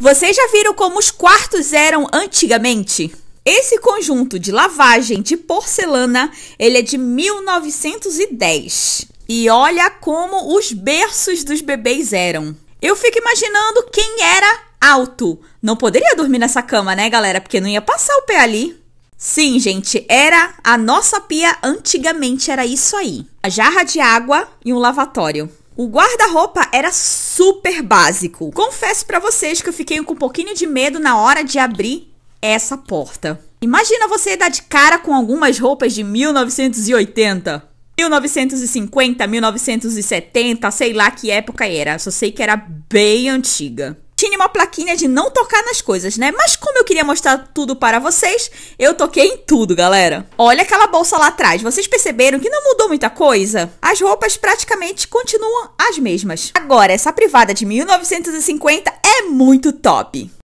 Vocês já viram como os quartos eram antigamente? Esse conjunto de lavagem de porcelana, ele é de 1910. E olha como os berços dos bebês eram. Eu fico imaginando quem era alto. Não poderia dormir nessa cama, né, galera? Porque não ia passar o pé ali. Sim, gente, era a nossa pia antigamente era isso aí. A jarra de água e um lavatório. O guarda-roupa era super básico. Confesso para vocês que eu fiquei com um pouquinho de medo na hora de abrir essa porta. Imagina você dar de cara com algumas roupas de 1980. 1950, 1970, sei lá que época era, só sei que era bem antiga tinha uma plaquinha de não tocar nas coisas, né? Mas como eu queria mostrar tudo para vocês, eu toquei em tudo, galera. Olha aquela bolsa lá atrás. Vocês perceberam que não mudou muita coisa? As roupas praticamente continuam as mesmas. Agora, essa privada de 1950 é muito top.